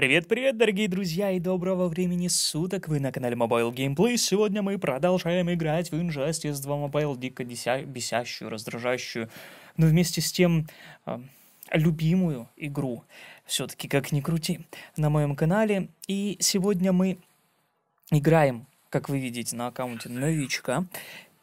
Привет-привет, дорогие друзья, и доброго времени суток, вы на канале Mobile Gameplay. Сегодня мы продолжаем играть в Injustice 2 Mobile, дико деся... бесящую, раздражающую, но вместе с тем э, любимую игру, все-таки как ни крути, на моем канале. И сегодня мы играем, как вы видите, на аккаунте новичка,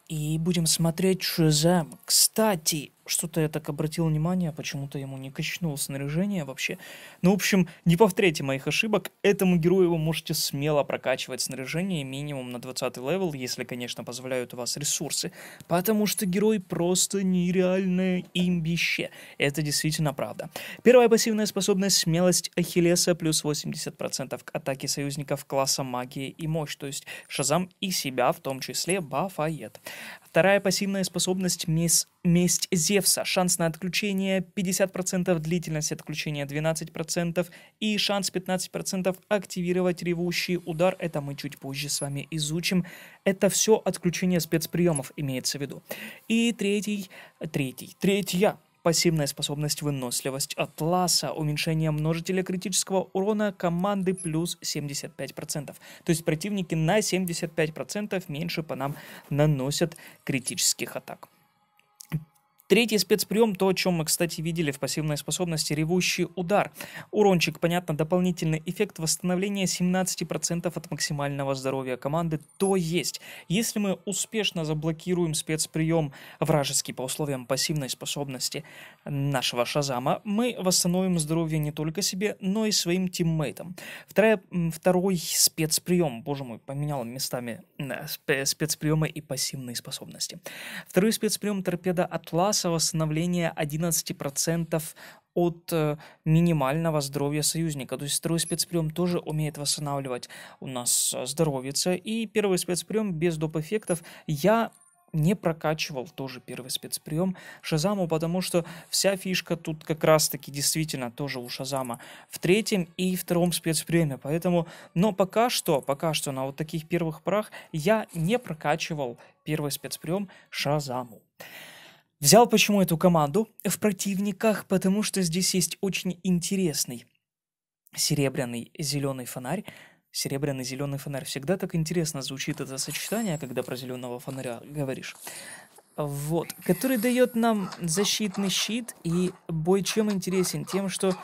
и будем смотреть, что за... Кстати, что-то я так обратил внимание, а почему-то ему не качнуло снаряжение вообще. Ну, в общем, не повторяйте моих ошибок. Этому герою вы можете смело прокачивать снаряжение минимум на 20 левел, если, конечно, позволяют у вас ресурсы. Потому что герой просто нереальное имбище. Это действительно правда. Первая пассивная способность — смелость Ахиллеса плюс 80% к атаке союзников класса магии и мощь, то есть Шазам и себя в том числе бафает. Вторая пассивная способность — Мисс Месть Зевса. Шанс на отключение 50%, длительность отключения 12% и шанс 15% активировать ревущий удар. Это мы чуть позже с вами изучим. Это все отключение спецприемов имеется в виду. И третий, третий, третья пассивная способность выносливость Атласа, уменьшение множителя критического урона команды плюс 75%. То есть противники на 75% меньше по нам наносят критических атак. Третий спецприем, то, о чем мы, кстати, видели в пассивной способности, ревущий удар. Урончик, понятно, дополнительный эффект восстановления 17% от максимального здоровья команды, то есть, если мы успешно заблокируем спецприем вражеский по условиям пассивной способности нашего Шазама, мы восстановим здоровье не только себе, но и своим тиммейтам. Вторая, второй спецприем, боже мой, поменял местами э, спецприемы и пассивные способности. Второй спецприем торпеда Атлас запаса восстановления 11% от э, минимального здоровья союзника. То есть второй спецприем тоже умеет восстанавливать у нас э, здоровье, И первый спецприем без доп. эффектов я не прокачивал тоже первый спецприем Шазаму, потому что вся фишка тут как раз-таки действительно тоже у Шазама в третьем и втором спецприеме. Поэтому, но пока что, пока что на вот таких первых порах я не прокачивал первый спецприем Шазаму. Взял почему эту команду в противниках, потому что здесь есть очень интересный серебряный зеленый фонарь. Серебряный зеленый фонарь. Всегда так интересно звучит это сочетание, когда про зеленого фонаря говоришь. Вот, который дает нам защитный щит, и бой чем интересен? Тем, что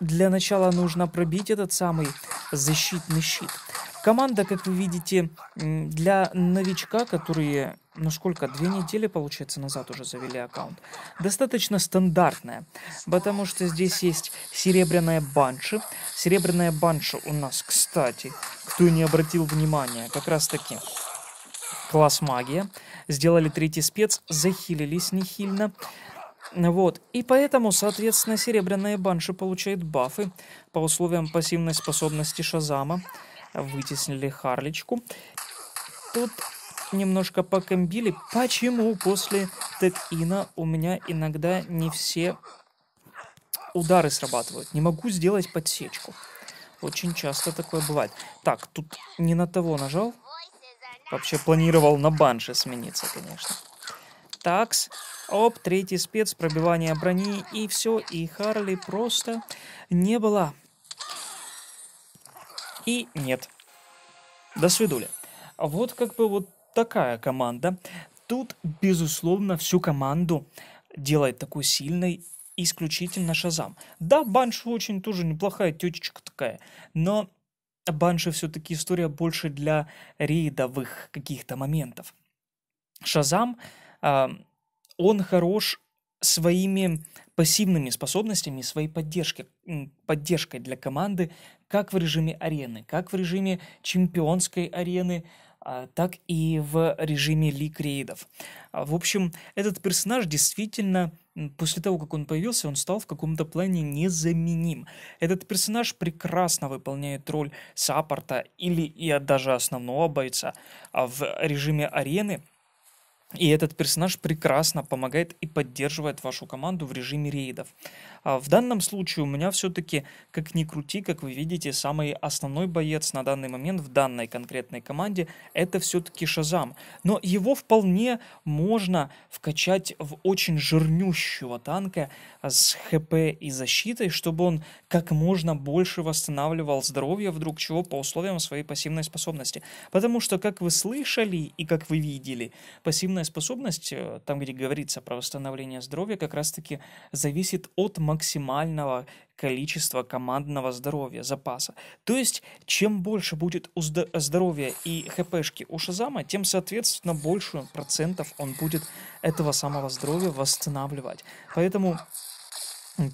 для начала нужно пробить этот самый защитный щит. Команда, как вы видите, для новичка, которые, ну сколько, две недели, получается, назад уже завели аккаунт, достаточно стандартная, потому что здесь есть серебряная банши. Серебряная банша у нас, кстати, кто не обратил внимания, как раз таки класс магия. Сделали третий спец, захилились нехильно. Вот, и поэтому, соответственно, серебряная банши получает бафы по условиям пассивной способности Шазама вытеснили Харличку. Тут немножко покомбили. Почему после Тед-Ина у меня иногда не все удары срабатывают? Не могу сделать подсечку. Очень часто такое бывает. Так, тут не на того нажал. Вообще планировал на банше смениться, конечно. Такс. Оп, третий спец, пробивание брони и все. И Харли просто не была и нет. До свидули. Вот как бы вот такая команда. Тут, безусловно, всю команду делает такой сильной исключительно Шазам. Да, Банши очень тоже неплохая тетечка такая, но Банши все-таки история больше для рейдовых каких-то моментов. Шазам, э, он хорош своими пассивными способностями, своей поддержкой, поддержкой для команды, как в режиме арены, как в режиме чемпионской арены, а, так и в режиме лиг рейдов. А, в общем, этот персонаж действительно, после того, как он появился, он стал в каком-то плане незаменим. Этот персонаж прекрасно выполняет роль саппорта или и даже основного бойца а, в режиме арены – и этот персонаж прекрасно помогает и поддерживает вашу команду в режиме рейдов. А в данном случае у меня все-таки, как ни крути, как вы видите, самый основной боец на данный момент в данной конкретной команде это все-таки Шазам. Но его вполне можно вкачать в очень жирнющего танка с ХП и защитой, чтобы он как можно больше восстанавливал здоровье вдруг чего по условиям своей пассивной способности. Потому что, как вы слышали и как вы видели, пассивная умственная способность, э, там, где говорится про восстановление здоровья, как раз-таки зависит от максимального количества командного здоровья, запаса. То есть, чем больше будет у здоровья и хпшки у Шазама, тем, соответственно, больше процентов он будет этого самого здоровья восстанавливать. Поэтому,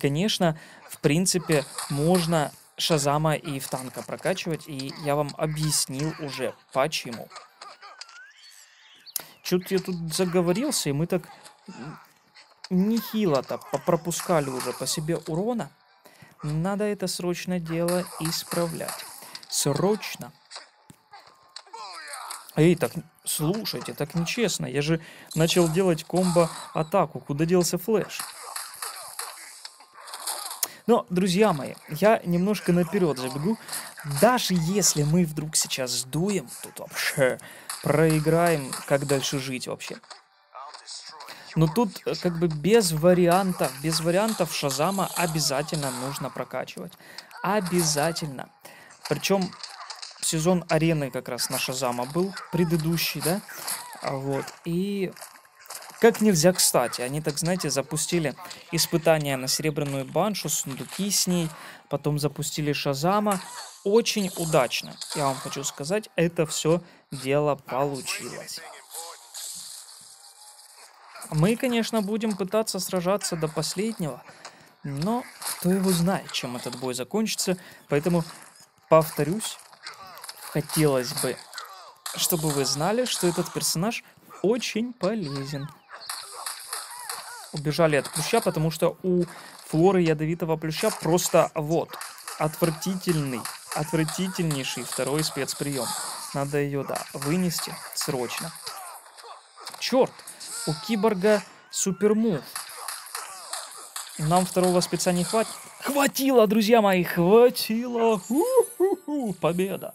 конечно, в принципе, можно Шазама и в танка прокачивать, и я вам объяснил уже почему. Чуть я тут заговорился, и мы так нехило-то пропускали уже по себе урона. Надо это срочно дело исправлять. Срочно. Эй, так, слушайте, так нечестно. Я же начал делать комбо-атаку. Куда делся флеш? Но, друзья мои, я немножко наперед забегу. Даже если мы вдруг сейчас сдуем, тут вообще проиграем, как дальше жить вообще. Но тут э, как бы без вариантов, без вариантов Шазама обязательно нужно прокачивать. Обязательно. Причем сезон арены как раз на Шазама был, предыдущий, да? А вот. И как нельзя кстати. Они так, знаете, запустили испытания на Серебряную Баншу, сундуки с ней, потом запустили Шазама. Очень удачно, я вам хочу сказать. Это все дело получилось. Мы, конечно, будем пытаться сражаться до последнего, но кто его знает, чем этот бой закончится, поэтому, повторюсь, хотелось бы, чтобы вы знали, что этот персонаж очень полезен. Убежали от плюща, потому что у флоры ядовитого плюща просто вот, отвратительный, отвратительнейший второй спецприем. Надо ее, да, вынести срочно. Черт! У киборга супермув. Нам второго спеца не хватит. Хватило, друзья мои, хватило. У-ху-ху, победа.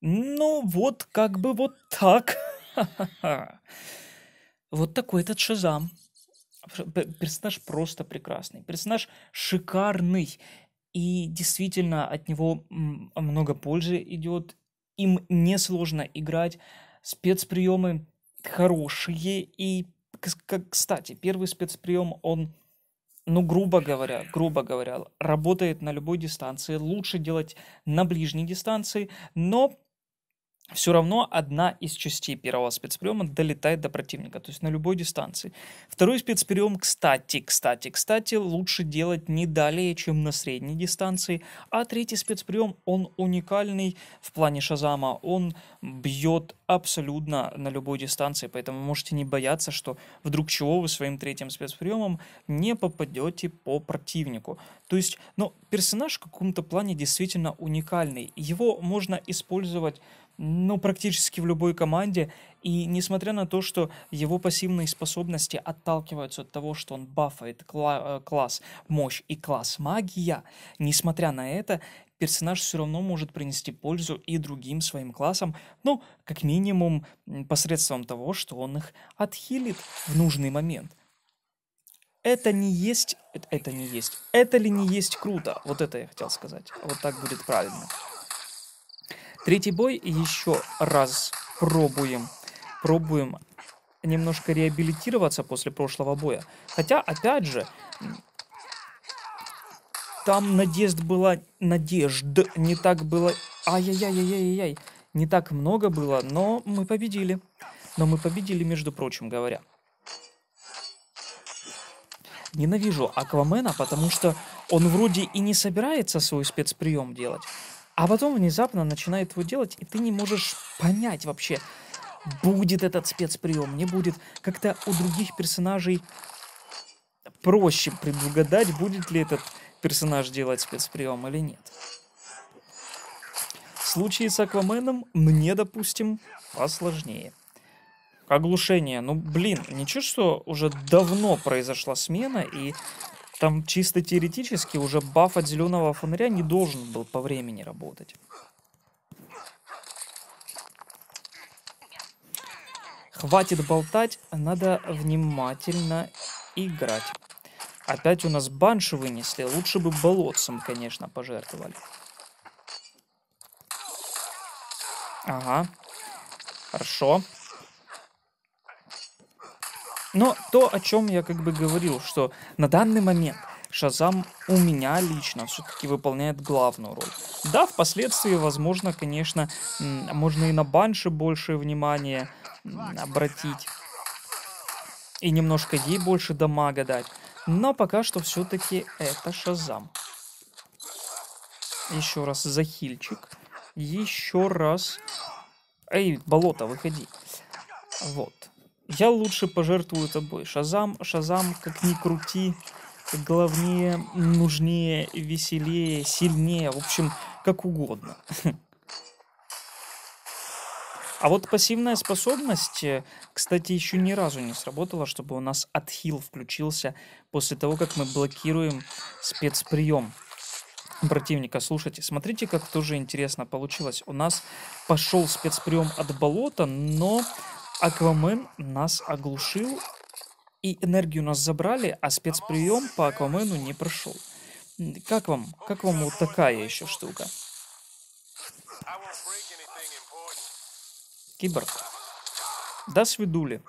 Ну, вот как бы вот так. Вот такой этот Шазам. Персонаж просто прекрасный. Персонаж шикарный. И действительно от него много пользы идет им несложно играть, спецприемы хорошие, и, кстати, первый спецприем, он, ну, грубо говоря, грубо говоря, работает на любой дистанции, лучше делать на ближней дистанции, но все равно одна из частей первого спецприема долетает до противника, то есть на любой дистанции. Второй спецприем, кстати, кстати, кстати, лучше делать не далее, чем на средней дистанции. А третий спецприем, он уникальный в плане Шазама, он бьет абсолютно на любой дистанции, поэтому можете не бояться, что вдруг чего вы своим третьим спецприемом не попадете по противнику. То есть, ну, персонаж в каком-то плане действительно уникальный. Его можно использовать ну, практически в любой команде. И несмотря на то, что его пассивные способности отталкиваются от того, что он бафает кла- э, класс мощь и класс магия, несмотря на это, персонаж все равно может принести пользу и другим своим классам, ну, как минимум, посредством того, что он их отхилит в нужный момент это не есть... Это не есть. Это ли не есть круто? Вот это я хотел сказать. Вот так будет правильно. Третий бой еще раз пробуем. Пробуем немножко реабилитироваться после прошлого боя. Хотя, опять же, там надежд была... Надежд не так было... Ай-яй-яй-яй-яй-яй. Не так много было, но мы победили. Но мы победили, между прочим говоря ненавижу Аквамена, потому что он вроде и не собирается свой спецприем делать, а потом внезапно начинает его делать, и ты не можешь понять вообще, будет этот спецприем, не будет. Как-то у других персонажей проще предугадать, будет ли этот персонаж делать спецприем или нет. В случае с Акваменом мне, допустим, посложнее оглушение. Ну, блин, не что уже давно произошла смена, и там чисто теоретически уже баф от зеленого фонаря не должен был по времени работать. Хватит болтать, надо внимательно играть. Опять у нас банши вынесли. Лучше бы болотцам, конечно, пожертвовали. Ага. Хорошо. Но то, о чем я как бы говорил, что на данный момент Шазам у меня лично все-таки выполняет главную роль. Да, впоследствии, возможно, конечно, можно и на банше больше внимания обратить. И немножко ей больше дамага дать. Но пока что все-таки это Шазам. Еще раз захильчик. Еще раз. Эй, болото, выходи. Вот. Я лучше пожертвую тобой. Шазам, Шазам, как ни крути, главнее, нужнее, веселее, сильнее, в общем, как угодно. А вот пассивная способность, э, кстати, еще ни разу не сработала, чтобы у нас отхил включился после того, как мы блокируем спецприем противника. Слушайте, смотрите, как тоже интересно получилось. У нас пошел спецприем от болота, но Аквамен нас оглушил, и энергию нас забрали, а спецприем по Аквамену не прошел. Как вам? Как вам вот такая еще штука? Киборг. да свидули.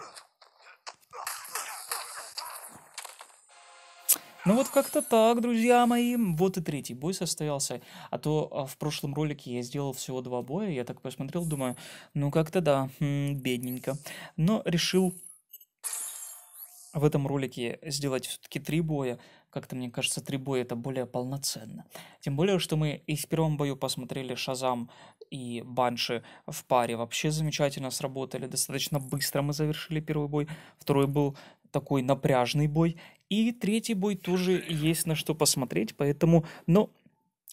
Ну вот как-то так, друзья мои. Вот и третий бой состоялся. А то а, в прошлом ролике я сделал всего два боя. Я так посмотрел, думаю, ну как-то да, м хм, -м, бедненько. Но решил в этом ролике сделать все-таки три боя. Как-то мне кажется, три боя это более полноценно. Тем более, что мы и в первом бою посмотрели Шазам и Банши в паре. Вообще замечательно сработали, достаточно быстро мы завершили первый бой. Второй был такой напряжный бой. И третий бой тоже есть на что посмотреть, поэтому, но ну,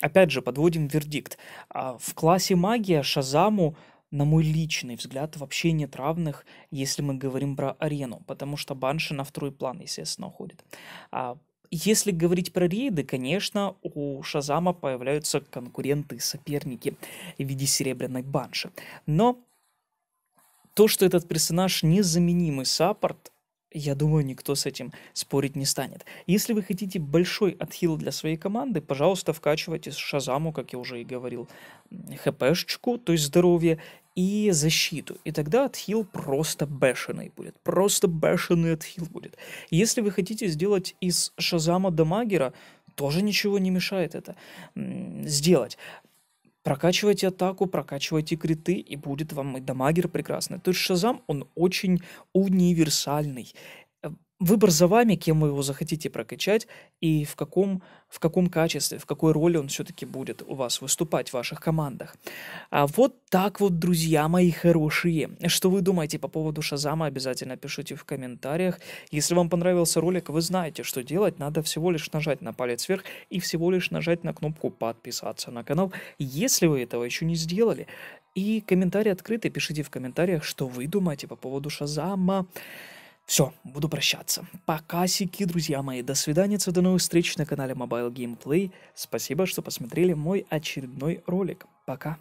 опять же, подводим вердикт. А, в классе магия Шазаму на мой личный взгляд, вообще нет равных, если мы говорим про арену, потому что банши на второй план, естественно, уходит. А, если говорить про рейды, конечно, у Шазама появляются конкуренты и соперники в виде серебряной банши. Но то, что этот персонаж незаменимый саппорт, я думаю, никто с этим спорить не станет. Если вы хотите большой отхил для своей команды, пожалуйста, вкачивайте Шазаму, как я уже и говорил, ХПшечку, то есть здоровье, и защиту. И тогда отхил просто бешеный будет. Просто бешеный отхил будет. Если вы хотите сделать из Шазама дамагера, тоже ничего не мешает это сделать. Прокачивайте атаку, прокачивайте криты, и будет вам и дамагер прекрасный. То есть Шазам, он очень универсальный. Выбор за вами, кем вы его захотите прокачать и в каком, в каком качестве, в какой роли он все-таки будет у вас выступать в ваших командах. А вот так вот, друзья мои хорошие. Что вы думаете по поводу Шазама, обязательно пишите в комментариях. Если вам понравился ролик, вы знаете, что делать. Надо всего лишь нажать на палец вверх и всего лишь нажать на кнопку подписаться на канал, если вы этого еще не сделали. И комментарии открыты, пишите в комментариях, что вы думаете по поводу Шазама. Все, буду прощаться. Пока, сики, друзья мои. До свидания, до новых встреч на канале Mobile Gameplay. Спасибо, что посмотрели мой очередной ролик. Пока.